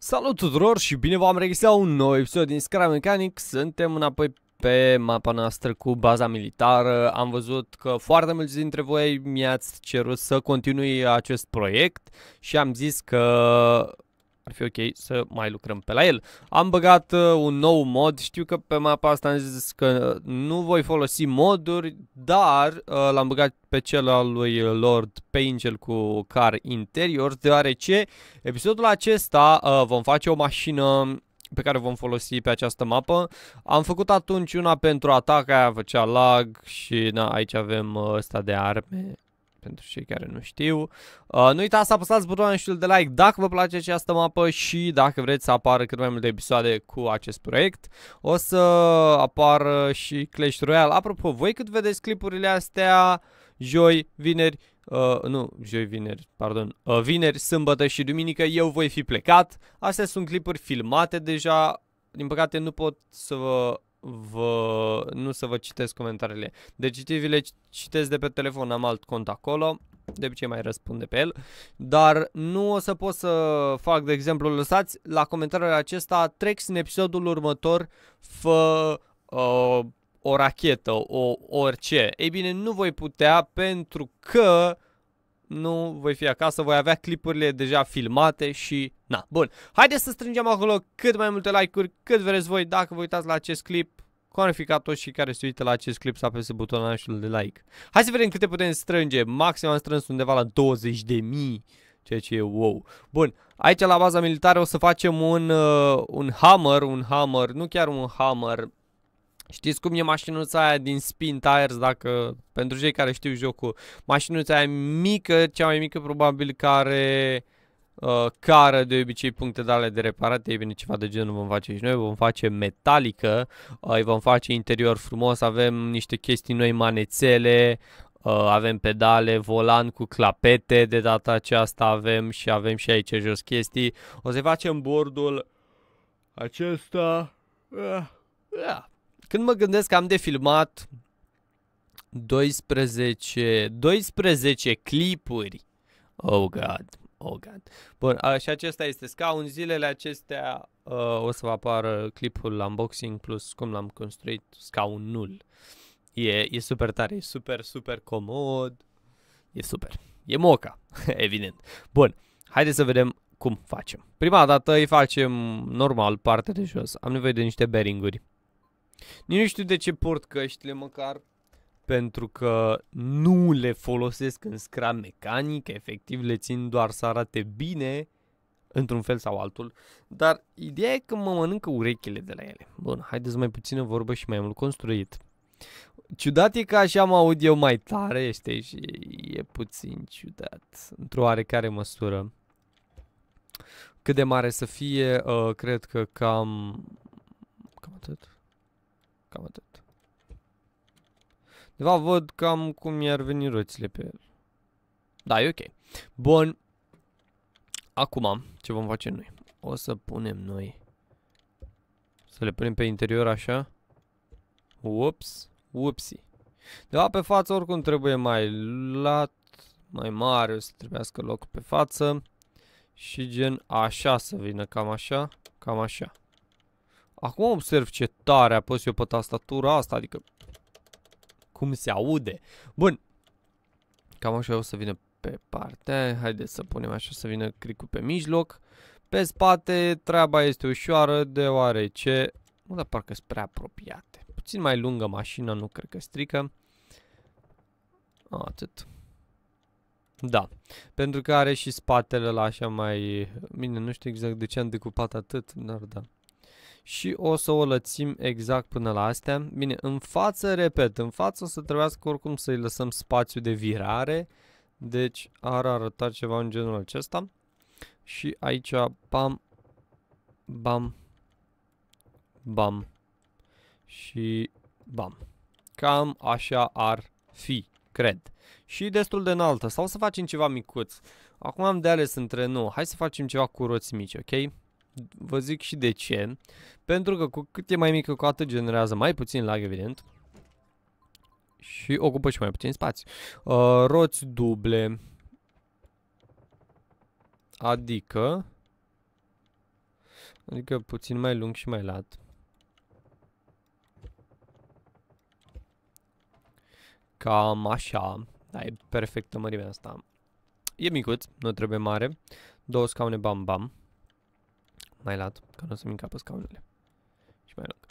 Salut tuturor și bine v-am regăsit la un nou episod din Scara Mechanic. Suntem înapoi pe mapa noastră cu baza militară. Am văzut că foarte mulți dintre voi mi-ați cerut să continui acest proiect și am zis că ar fi ok să mai lucrăm pe la el. Am băgat uh, un nou mod, știu că pe mapa asta am zis că nu voi folosi moduri, dar uh, l-am băgat pe cel al lui Lord Pangel cu car interior, deoarece episodul acesta uh, vom face o mașină pe care vom folosi pe această mapă. Am făcut atunci una pentru atac, aia făcea lag și na, aici avem uh, ăsta de arme pentru cei care nu știu. Uh, nu uitați să apăsați butonul de like dacă vă place această mapă și dacă vreți să apară cât mai multe episoade cu acest proiect. O să apară și Clash Royale. Apropo, voi cât vedeți clipurile astea joi, vineri, Uh, nu, joi, vineri, pardon, uh, vineri, sâmbătă și duminică eu voi fi plecat. Astea sunt clipuri filmate deja, din păcate nu pot să vă vă, nu să vă citesc comentariile. Deci vi le citesc de pe telefon, am alt cont acolo, de obicei mai răspunde pe el, dar nu o să pot să fac, de exemplu, lăsați la comentariul acesta, trec în episodul următor, fă uh, o rachetă, o orice. Ei bine, nu voi putea pentru că nu voi fi acasă, voi avea clipurile deja filmate și na, bun. Haideți să strângem acolo cât mai multe like-uri, cât vreți voi, dacă vă uitați la acest clip, cu toți și care se uită la acest clip să apese butonul de like. Hai să vedem câte putem strânge. Maxim am strâns undeva la 20.000 ceea ce e wow. Bun, aici la baza militară o să facem un, uh, un hammer, un hammer, nu chiar un hammer. Știți cum e mașinuța aia din Spin Tires, dacă, pentru cei care știu jocul, mașinuța aia mică, cea mai mică probabil care Uh, cară de obicei puncte de ale de reparate, e bine ceva de genul vom face și noi, vom face metalică, uh, îi vom face interior frumos, avem niște chestii noi, manețele, uh, avem pedale, volan cu clapete de data aceasta avem și avem și aici jos chestii. O să facem bordul acesta. Uh, uh. Când mă gândesc că am de filmat 12, 12 clipuri. Oh god, Oh, God. Bun, a, și acesta este scaun. Zilele acestea uh, o să vă apară clipul unboxing plus cum l-am construit scaunul. E, e super tare, e super, super comod. E super. E moca, evident. Bun, haideți să vedem cum facem. Prima dată îi facem normal, partea de jos. Am nevoie de niște beringuri. Nici nu știu de ce port căștile măcar pentru că nu le folosesc în scram mecanic, efectiv le țin doar să arate bine într-un fel sau altul, dar ideea e că mă mănâncă urechile de la ele. Bun, haideți mai puțină vorbă și mai mult construit. Ciudat e că așa mă aud eu mai tare, Este și e puțin ciudat, într-o oarecare măsură. Cât de mare să fie, uh, cred că cam... Cam atât. Cam atât. Deva văd cam cum i-ar veni roțile pe el. Da, e ok. Bun. Acum, ce vom face noi? O să punem noi... Să le punem pe interior așa. Ups. Upsi. fapt, pe față oricum trebuie mai lat, mai mare, o să trebuiască loc pe față. Și gen așa să vină, cam așa, cam așa. Acum observ ce tare apăs eu pe tastatura asta, adică cum se aude. Bun. Cam așa o să vină pe parte. Haideți să punem așa să vină cricul pe mijloc. Pe spate treaba este ușoară deoarece... Nu, dar parcă sunt prea apropiate. Puțin mai lungă mașina, nu cred că strică. Atât. Da, pentru că are și spatele la așa mai... Bine, nu știu exact de ce am decupat atât, dar da și o să o lățim exact până la astea. Bine, în față, repet, în față o să trebuiască oricum să-i lăsăm spațiu de virare, deci ar arăta ceva în genul acesta. Și aici, bam, bam, bam și bam. Cam așa ar fi, cred. Și destul de înaltă, sau să facem ceva micuț. Acum am de ales între nu, hai să facem ceva cu roți mici, ok? Vă zic și de ce. Pentru că cu cât e mai mică, cu atât generează mai puțin lag, evident. Și ocupă și mai puțin spațiu. Uh, roți duble. Adică... Adică puțin mai lung și mai lat. Cam așa. Da, e perfectă mărimea asta. E micuț, nu trebuie mare. Două scaune bam bam mai lat, ca nu o să-mi încapă scaunele. Și mai loc.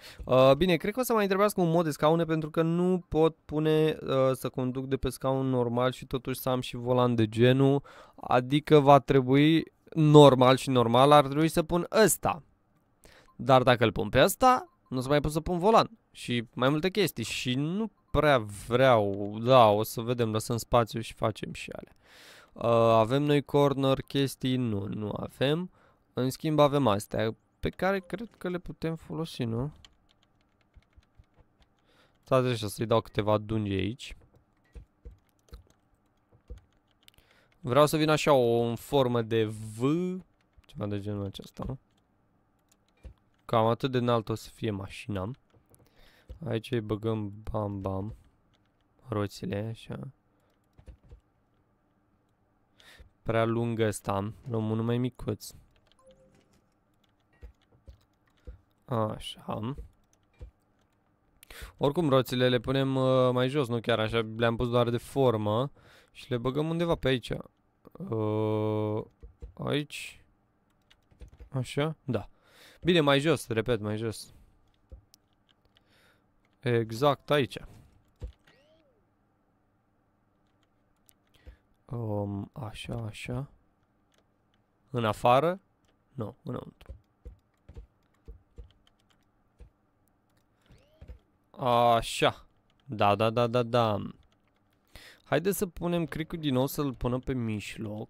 Uh, bine, cred că o să mai întrebească un mod de scaune pentru că nu pot pune uh, să conduc de pe scaun normal și totuși să am și volan de genul. Adică va trebui normal și normal ar trebui să pun ăsta. Dar dacă îl pun pe ăsta, nu o să mai pot să pun volan și mai multe chestii și nu prea vreau, da, o să vedem, lăsăm spațiu și facem și alea. Uh, avem noi corner chestii? Nu, nu avem. În schimb avem astea, pe care cred că le putem folosi, nu? Să trebuie să-i dau câteva dungi aici. Vreau să vin așa o în formă de V, ceva de genul acesta, nu? Cam atât de înalt o să fie mașina. Aici îi băgăm bam bam roțile, așa. Prea lungă asta, luăm unul mai micuț. Așa. Oricum roțile le punem uh, mai jos, nu chiar așa, le-am pus doar de formă și le băgăm undeva pe aici. Uh, aici. Așa, da. Bine, mai jos, repet, mai jos. Exact aici. Um, așa, așa. În afară? Nu, înăuntru. Așa. Da, da, da, da, da. Haideți să punem cricul din nou, să-l punem pe mijloc.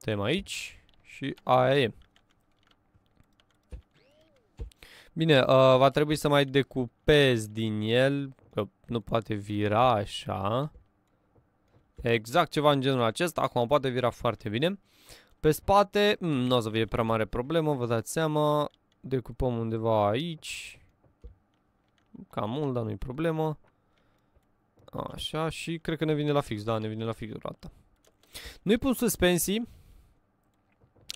Tem aici și aia e. Bine, uh, va trebui să mai decupez din el, că nu poate vira așa. Exact ceva în genul acesta, acum poate vira foarte bine. Pe spate, hmm, nu o să fie prea mare problemă, vă dați seama, decupăm undeva aici cam mult, dar nu-i problemă. Așa, și cred că ne vine la fix, da, ne vine la fix durata. Nu-i pun suspensii.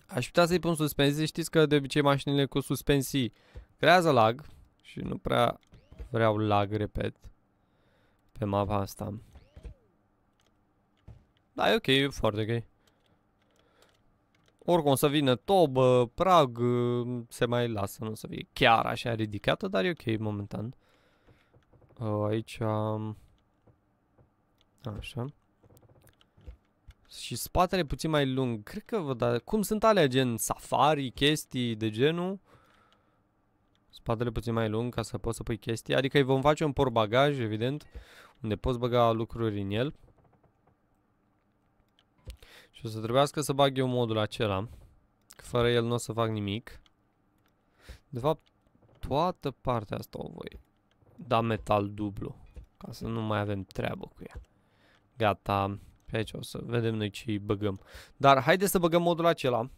Aș putea să-i pun suspensii, știți că de obicei mașinile cu suspensii creează lag și nu prea vreau lag, repet, pe mapa asta. Da, e ok, e foarte ok. Oricum să vină tobă, prag, se mai lasă, nu să fie chiar așa ridicată, dar e ok momentan. Uh, aici... Așa. Și spatele puțin mai lung. Cred că, vă da, cum sunt alea, gen safari, chestii de genul? Spatele puțin mai lung ca să poți să pui chestii. Adică îi vom face un portbagaj, evident, unde poți băga lucruri în el. Și o să trebuiască să bag eu modul acela. Că fără el nu o să fac nimic. De fapt, toată partea asta o voi da metal dublu, ca să nu mai avem treabă cu ea. Gata, pe aici o să vedem noi ce băgăm. Dar haideți să băgăm modul acela.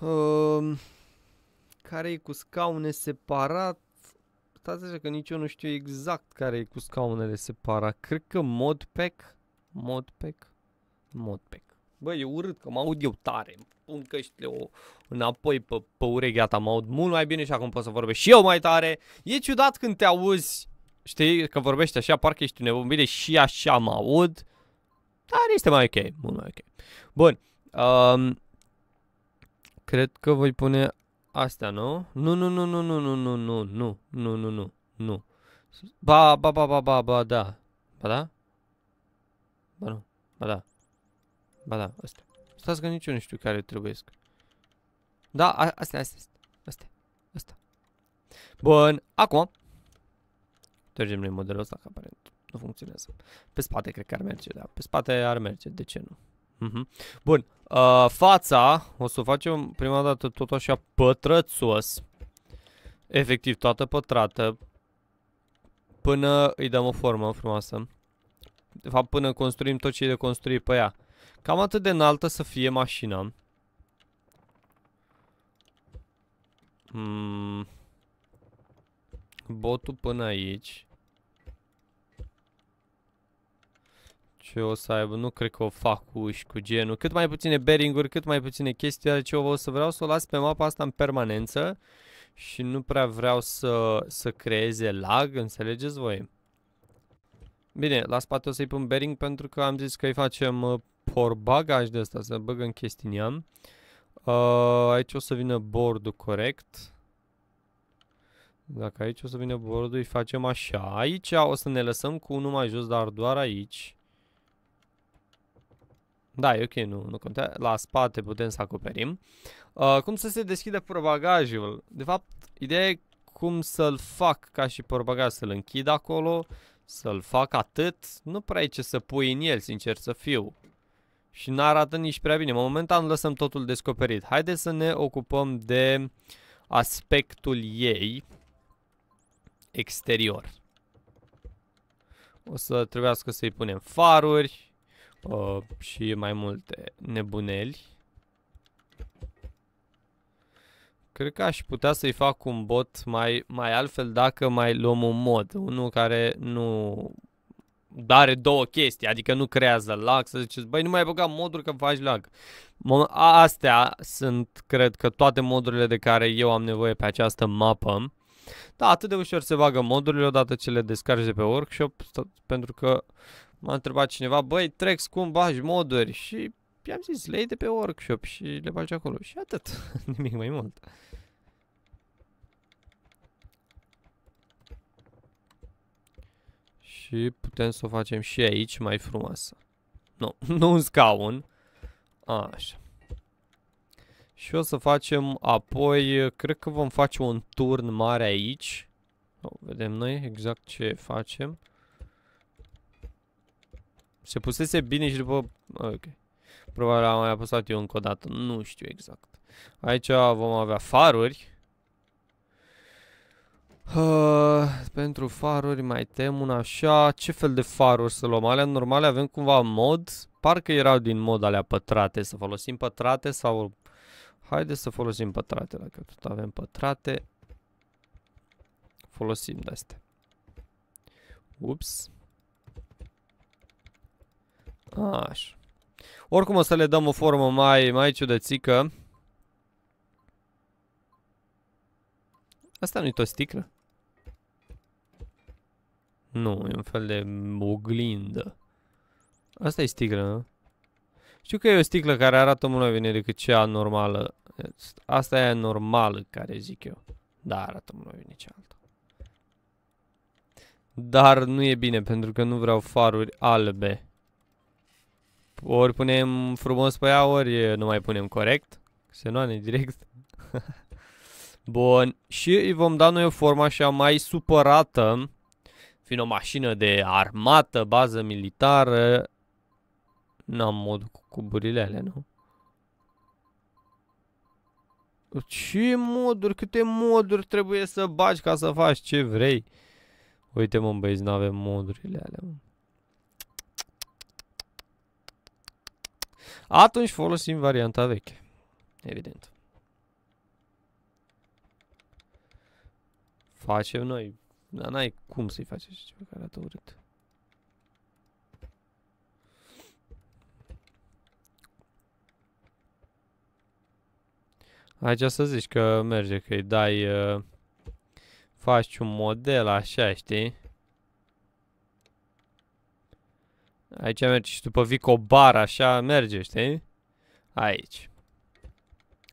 Uh, care e cu scaune separat? Stați așa că nici eu nu știu exact care e cu scaunele separat. Cred că modpack, modpack, modpack. Bă, e urât că mă aud eu tare. pun căștile o, înapoi pe, pe urechea ta, mă aud mult mai bine și acum pot să vorbesc și eu mai tare. E ciudat când te auzi, știi, că vorbești așa, parcă ești nebun, și așa mă aud. Dar este mai ok, mult mai ok. Bun. Um, cred că voi pune astea, nu? Nu, nu, nu, nu, nu, nu, nu, nu, nu, nu, nu, nu, nu. Ba, ba, ba, ba, ba, ba, da. Ba da? Ba nu, ba da. Ba da, astea. Stați că nici eu nu știu care trebuie. Da, astea, astea, astea. Astea, Asta. Bun, acum. Trăgem noi modelul ăsta, că aparent nu funcționează. Pe spate cred că ar merge, da. Pe spate ar merge, de ce nu? Mm -hmm. Bun, uh, fața o să o facem prima dată tot așa pătrățos. Efectiv, toată pătrată. Până îi dăm o formă frumoasă. De fapt, până construim tot ce e de construit pe ea. Cam atât de înaltă să fie mașina. Hmm. Botul până aici. Ce o să aibă? Nu cred că o fac cu uși, cu genul. Cât mai puține beringuri, cât mai puține chestii, ce o să vreau să o las pe mapa asta în permanență și nu prea vreau să, să creeze lag, înțelegeți voi? Bine, la spate o să-i pun bearing pentru că am zis că îi facem uh, porbagaj de asta, să chestii în ian. Uh, aici o să vină bordul corect. Dacă aici o să vină bordul, îi facem așa. Aici o să ne lăsăm cu unul mai jos, dar doar aici. Da, e ok, nu, nu contează. La spate putem să acoperim. Uh, cum să se deschide porbagajul? De fapt, ideea e cum să-l fac ca și porbagaj, să-l închid acolo, să-l fac atât. Nu prea e ce să pui în el, sincer să fiu și nu arată nici prea bine. Momentan lăsăm totul descoperit. Haideți să ne ocupăm de aspectul ei exterior. O să trebuiască să-i punem faruri uh, și mai multe nebuneli. Cred că aș putea să-i fac un bot mai, mai altfel dacă mai luăm un mod. Unul care nu are două chestii, adică nu creează lag, să ziceți, băi, nu mai băga moduri că faci lag. Astea sunt, cred că, toate modurile de care eu am nevoie pe această mapă. Da, atât de ușor se bagă modurile odată ce le descarci de pe workshop, pentru că m-a întrebat cineva, băi, Trex, cum bagi moduri? Și i-am zis, le de pe workshop și le bagi acolo și atât, nimic mai mult. Și putem să o facem și aici mai frumoasă. Nu, nu un scaun. Așa. Și o să facem apoi, cred că vom face un turn mare aici. O, vedem noi exact ce facem. Se pusese bine și după... Ok. Probabil am mai apăsat eu încă o dată, nu știu exact. Aici vom avea faruri. Uh, pentru faruri mai tem un așa. Ce fel de faruri să luăm? Alea normale avem cumva mod? Parcă erau din mod alea pătrate. Să folosim pătrate sau... Haideți să folosim pătrate, dacă tot avem pătrate. Folosim de-astea. Ups. Așa. Oricum o să le dăm o formă mai, mai ciudățică. Asta nu-i tot sticlă? Nu, e un fel de oglindă. Asta e sticlă, nu? Știu că e o sticlă care arată mult mai bine decât cea normală. Asta e normală, care zic eu. Da, arată mult mai bine cealaltă. Dar nu e bine, pentru că nu vreau faruri albe. Ori punem frumos pe ea, ori nu mai punem corect. Se noane direct. Bun. Și îi vom da noi o formă așa mai supărată fiind o mașină de armată, bază militară, n-am mod cu cuburile alea, nu? Ce moduri, câte moduri trebuie să bagi ca să faci ce vrei? Uite mă băieți, n-avem modurile alea, mă. Atunci folosim varianta veche. Evident. Facem noi da, n-ai cum să-i faci așa ceva care arată urât. Aici să zici că merge, că îi dai... Uh, faci un model așa, știi? Aici merge și după vii cu o bară așa, merge, știi? Aici.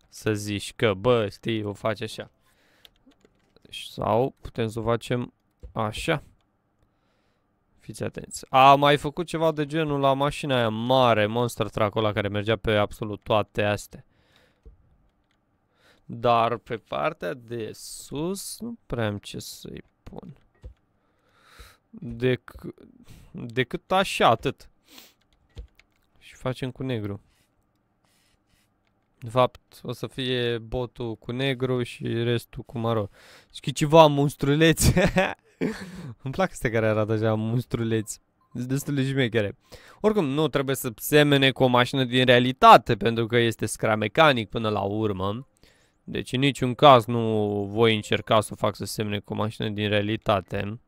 Să zici că, bă, știi, o faci așa. Deci, sau putem să o facem așa. Fiți atenți. A mai făcut ceva de genul la mașina aia mare, Monster Truck ăla care mergea pe absolut toate astea. Dar pe partea de sus nu prea am ce să-i pun. Dec decât așa, atât. Și facem cu negru. De fapt, o să fie botul cu negru și restul cu maro. Și ceva monstruleți. Îmi plac astea care arată așa monstruleți. Sunt destul de jmechere. Oricum, nu trebuie să semene cu o mașină din realitate, pentru că este scra mecanic până la urmă. Deci în niciun caz nu voi încerca să o fac să semene cu o mașină din realitate.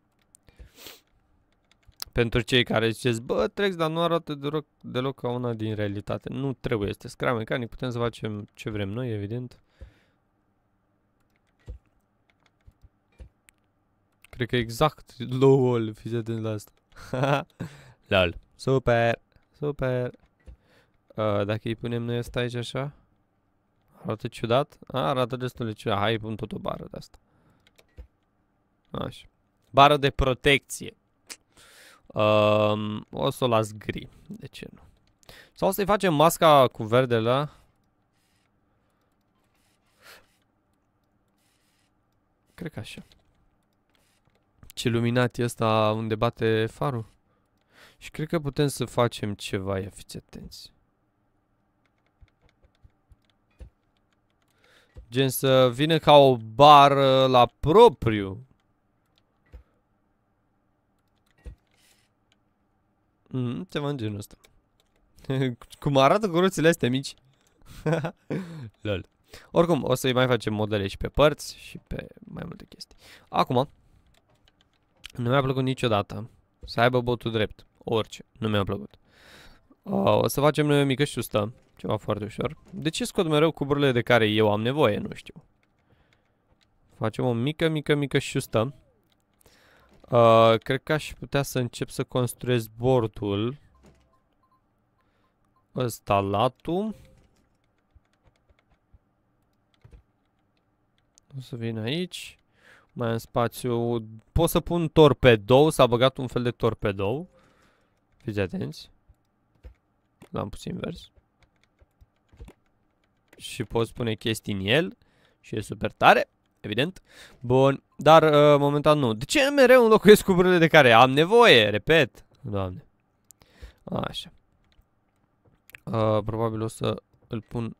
Pentru cei care ziceți, bă, Trex, dar nu arată deloc, deloc ca una din realitate. Nu trebuie, este Scrum Mechanic, putem să facem ce vrem noi, evident. Cred că exact low all fi atent la asta. Lol. Super, super. Uh, dacă îi punem noi asta aici așa, arată ciudat. A, ah, arată destul de ciudat. Hai, pun tot o bară de asta. Așa. Bară de protecție. Um, o să o las gri. De ce nu? Sau să-i facem masca cu verdele. Cred că așa. Ce luminat e ăsta unde bate farul. Și cred că putem să facem ceva, ia fiți atenți. Gen să vină ca o bară la propriu. Mm, ceva în genul ăsta. Cum arată căruțele astea mici. Lol. Oricum, o să-i mai facem modele și pe părți și pe mai multe chestii. Acum, nu mi-a plăcut niciodată să aibă botul drept. Orice. Nu mi-a plăcut. Uh, o să facem noi o mică șustă. Ceva foarte ușor. De ce scot mereu cuburile de care eu am nevoie? Nu știu. Facem o mică, mică, mică șustă. Uh, cred că aș putea să încep să construiesc bordul ăsta latul. O să vin aici. Mai am spațiu. Pot să pun torpedou. S-a băgat un fel de torpedou. Fiți atenți. L-am pus invers. Și pot pune chestii în el. Și e super tare evident. Bun, dar uh, momentan nu. De ce mereu înlocuiesc cuburile de care am nevoie? Repet, doamne. Așa. Uh, probabil o să îl pun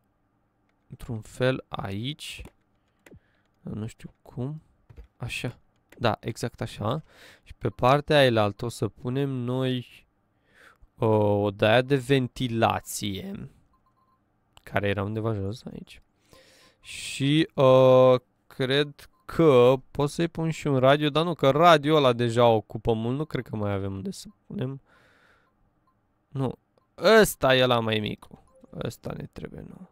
într-un fel aici. Nu știu cum. Așa. Da, exact așa. Și pe partea aia o să punem noi uh, o daia de ventilație. Care era undeva jos aici. Și uh, cred că pot să-i pun și un radio, dar nu, că radio ăla deja ocupă mult, nu cred că mai avem unde să punem. Nu, ăsta e la mai micu. Ăsta ne trebuie nu?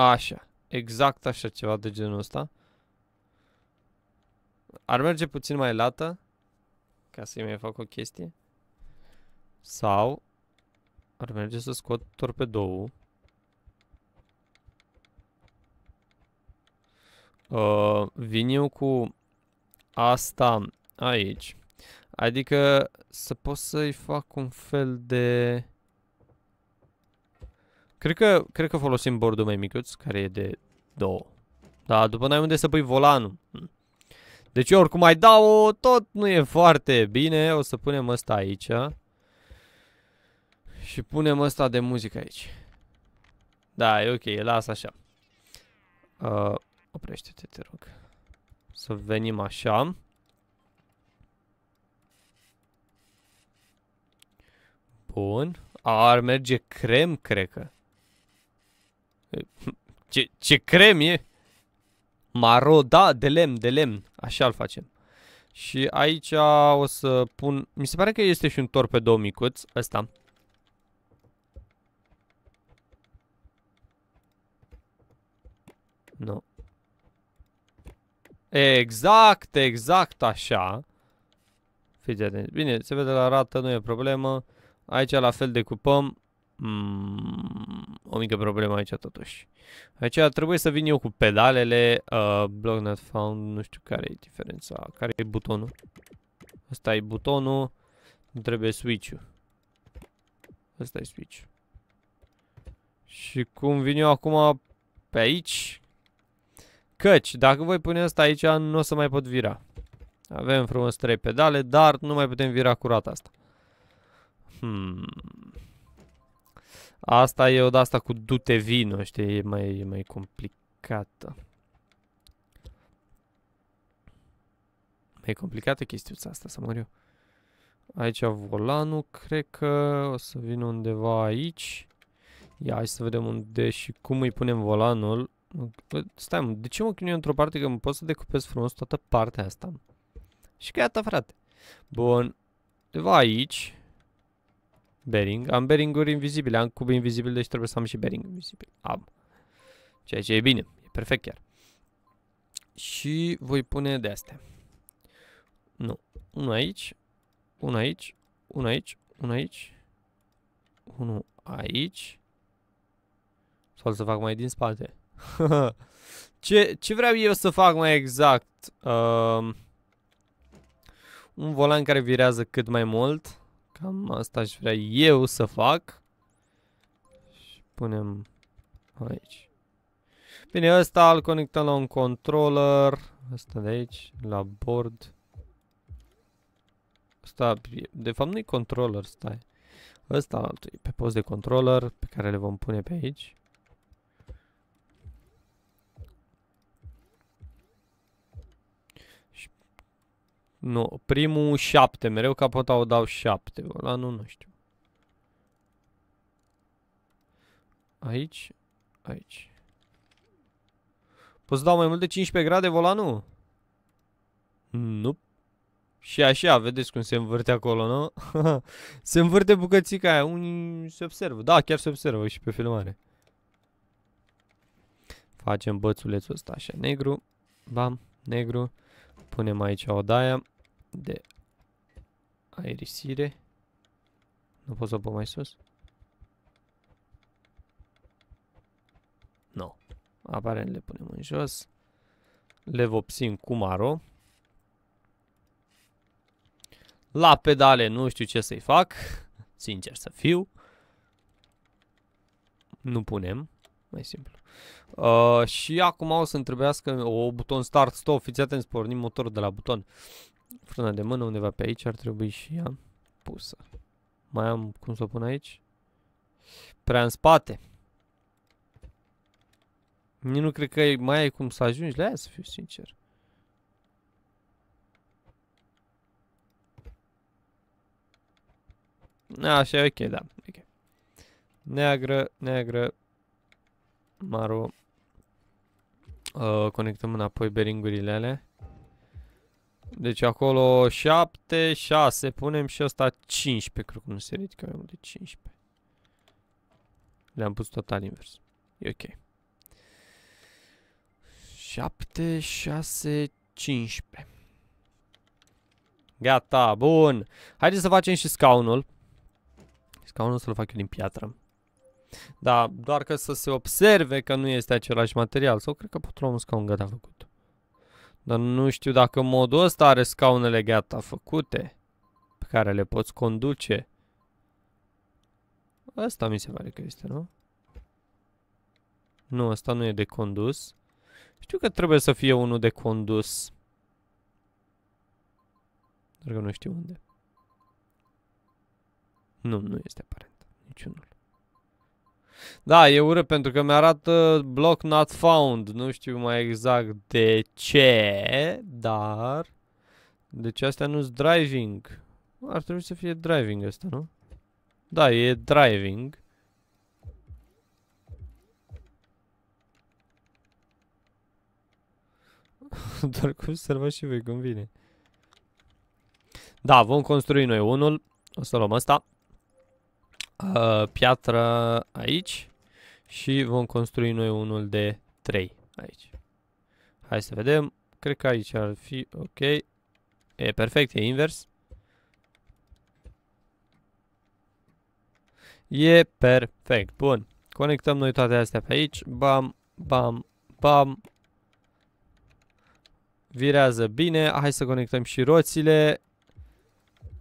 Așa, exact așa ceva de genul ăsta. Ar merge puțin mai lată. Ca să-i mai fac o chestie. Sau ar merge să scot torpedou. Uh, vin eu cu asta aici. Adică să pot să-i fac un fel de... Cred că, cred că folosim bordul mai micuț, care e de două. Da, după n-ai unde să pui volanul. Hm. Deci eu oricum mai dau-o, tot nu e foarte bine. O să punem asta aici. Și punem asta de muzică aici. Da, e ok, las așa. Uh, Oprește-te, te rog. Să venim așa. Bun. Ar merge crem, cred că. Ce, ce crem e? Maro, da, de lemn, de lemn. Așa îl facem. Și aici o să pun... Mi se pare că este și un torpedo micuț, ăsta. Nu. Exact, exact așa. Fiți atenți. Bine, se vede la rată, nu e problemă. Aici la fel decupăm mm, o mică problemă aici totuși. Aici trebuie să vin eu cu pedalele, uh, block not found, nu știu care e diferența, care e butonul. Asta e butonul, nu trebuie switch-ul. Asta e switch. -ul. Și cum vin eu acum pe aici? Căci, dacă voi pune asta aici, nu o să mai pot vira. Avem frumos trei pedale, dar nu mai putem vira curat asta. Hmm. Asta e o de asta cu dute vino, știi, e mai, e mai complicată. Mai complicată chestiuța asta, să mor eu. Aici volanul, cred că o să vin undeva aici. Ia, hai să vedem unde și cum îi punem volanul. Stai, de ce mă chinuie într-o parte că pot să decupez frumos toată partea asta? Și gata, frate. Bun. Undeva aici. Bering. Am beringuri invizibile, am cub invizibile, deci trebuie să am și bering invizibil. Am. Ceea ce e bine, e perfect chiar. Și voi pune de astea. Nu. Un aici, Un aici, Un aici, Un aici, unul aici. Sau să fac mai din spate. ce, ce vreau eu să fac mai exact? Uh, un volan care virează cât mai mult. Cam asta aș vrea eu să fac. Și punem aici. Bine, ăsta îl conectăm la un controller. Asta de aici, la board. Asta, de fapt nu-i controller, stai. Ăsta e pe post de controller pe care le vom pune pe aici. Nu, primul 7, mereu capota o dau 7, ăla nu, nu știu. Aici, aici. Poți dau mai mult de 15 grade volanul? Nu. Și așa, vedeți cum se învârte acolo, nu? se învârte bucățica aia, unii se observă. Da, chiar se observă și pe filmare. Facem bățulețul ăsta așa, negru. Bam, negru. Punem aici o daia de aerisire. Nu pot să o pun mai sus? Nu. Aparent le punem în jos. Le vopsim cu maro. La pedale nu știu ce să-i fac. Sincer să fiu. Nu punem. Mai simplu. Uh, și acum o să-mi trebuiască o buton start-stop. Fiți atenți, pornim motorul de la buton. Uh, frâna de mână undeva pe aici ar trebui și ea pusă. Mai am cum să o pun aici? Prea în spate. Nici nu cred că mai ai cum să ajungi la ea, să fiu sincer. Așa e ok, da. Okay. Neagră, neagră, maro. Uh, conectăm înapoi beringurile alea. Deci acolo 7, 6, punem și ăsta 15, cred că nu se ridică mai mult de 15. Le-am pus total invers. E ok. 7, 6, 15. Gata, bun. Haideți să facem și scaunul. Scaunul să-l fac eu din piatră. Da, doar că să se observe că nu este același material. Sau cred că pot lua un scaun gata făcut. Dar nu știu dacă modul ăsta are scaunele gata făcute pe care le poți conduce. Asta mi se pare că este, nu? Nu, asta nu e de condus. Știu că trebuie să fie unul de condus. Dar că nu știu unde. Nu, nu este aparent. Niciunul. Da, e ură pentru că mi-arată block not found. Nu știu mai exact de ce, dar... de deci ce astea nu-s driving. Ar trebui să fie driving asta, nu? Da, e driving. Doar cu observa și voi cum vine. Da, vom construi noi unul. O să luăm asta uh, piatră aici și vom construi noi unul de 3 aici. Hai să vedem. Cred că aici ar fi ok. E perfect, e invers. E perfect. Bun. Conectăm noi toate astea pe aici. Bam, bam, bam. Virează bine. Hai să conectăm și roțile.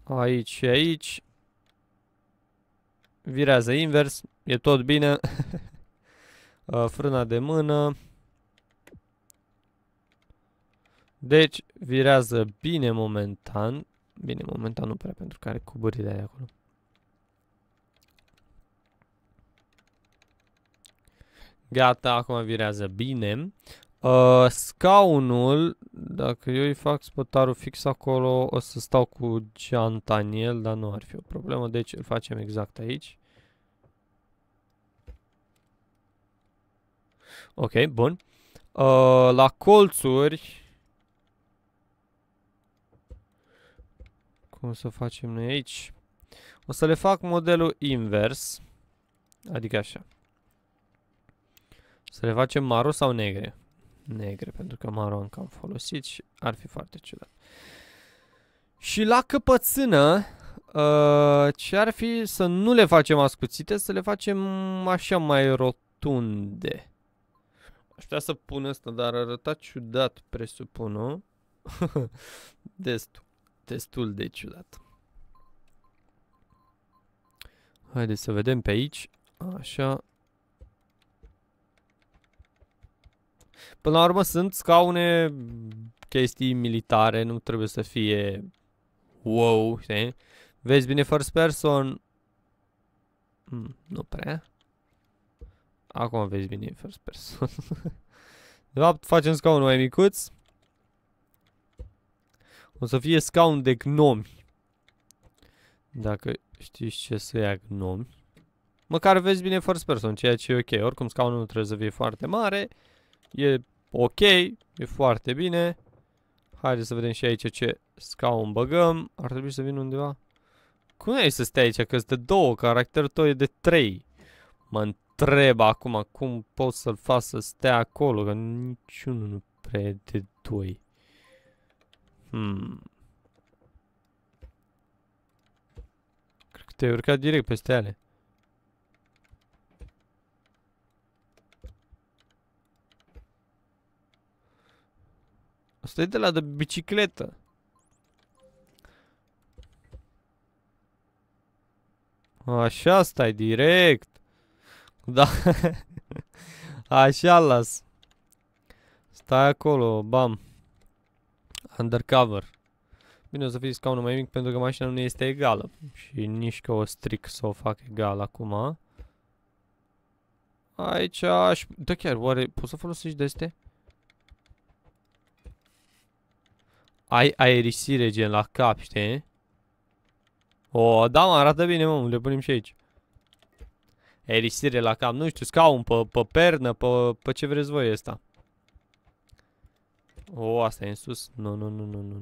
Aici și aici virează invers, e tot bine. Uh, frâna de mână. Deci, virează bine momentan. Bine, momentan nu prea, pentru că are de aia acolo. Gata, acum virează bine. Uh, scaunul dacă eu îi fac spătarul fix acolo, o să stau cu Daniel, dar nu ar fi o problemă, deci îl facem exact aici. Ok, bun. Uh, la colțuri... Cum o să facem noi aici? O să le fac modelul invers. Adică așa. Să le facem maro sau negre negre, pentru că maro încă am folosit și ar fi foarte ciudat. Și la căpățână, uh, ce ar fi să nu le facem ascuțite, să le facem așa mai rotunde. Aș putea să pun asta, dar arăta ciudat, presupun, nu? destul, destul de ciudat. Haideți să vedem pe aici. Așa, Până la urmă sunt scaune chestii militare, nu trebuie să fie wow, știi? Vezi bine first person? Mm, nu prea. Acum vezi bine first person. de fapt, facem scaunul mai micuț. O să fie scaun de gnomi. Dacă știi ce să ia gnomi. Măcar vezi bine first person, ceea ce e ok. Oricum scaunul nu trebuie să fie foarte mare. Uh, E ok, e foarte bine. Haideți să vedem și aici ce scaun băgăm. Ar trebui să vin undeva. Cum e să stai aici? Că de două, caracterul tău e de trei. Mă întreb acum cum pot să-l fac să stea acolo, că niciunul nu prea e de doi. Hmm. Cred că te-ai urcat direct peste ale. Stai de la de bicicletă. Așa stai direct. Da. Așa las. Stai acolo, bam. Undercover. Bine, o să fie scaunul mai mic pentru că mașina nu este egală. Și nici că o stric să o fac egal acum. Aici aș... Da chiar, oare poți să folosești de astea? ai aerisire gen la cap, știi? O, oh, da, mă, arată bine, mă, le punem și aici. Aerisire la cap, nu știu, scaun pe, pe pernă, pe, pe ce vreți voi ăsta. O, oh, asta e în sus? Nu, nu, nu, nu, nu.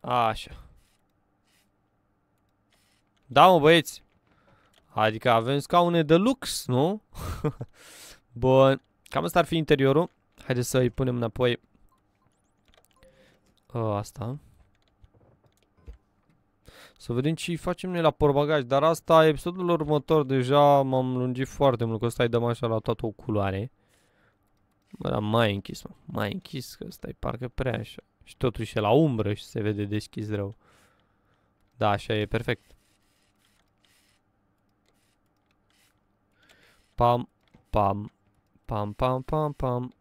Așa. Da, mă, băieți. Adică avem scaune de lux, nu? Bun. Cam asta ar fi interiorul. Haideți să îi punem înapoi A, ă, asta. Să vedem ce facem noi la porbagaj, dar asta, episodul următor, deja m-am lungit foarte mult, că stai de dăm așa la toată o culoare. Bă, dar mai închis, mă. mai închis, că stai parcă prea așa. Și totuși e la umbră și se vede deschis rău. Da, așa e perfect. Pam, pam, pam, pam, pam, pam.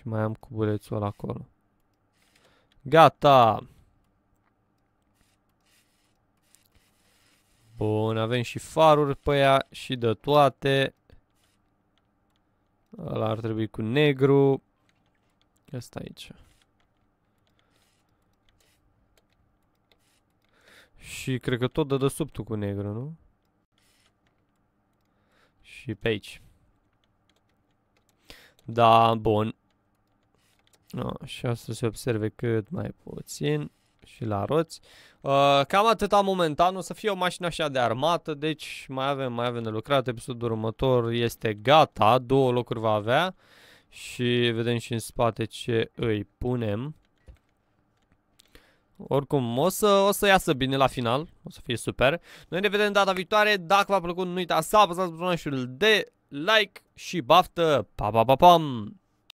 Și mai am cubulețul ăla acolo. Gata! Bun, avem și faruri pe ea și de toate. Ăla ar trebui cu negru. Asta aici. Și cred că tot de tu cu negru, nu? Și pe aici. Da, bun o să se observe cât mai puțin și la roți. Uh, cam atâta momentan, o să fie o mașină așa de armată, deci mai avem, mai avem de lucrat. Episodul următor este gata, două locuri va avea și vedem și în spate ce îi punem. Oricum, o să, o să iasă bine la final, o să fie super. Noi ne vedem data viitoare, dacă v-a plăcut nu uitați să apăsați butonul de like și baftă! Pa, pa, pa, pam!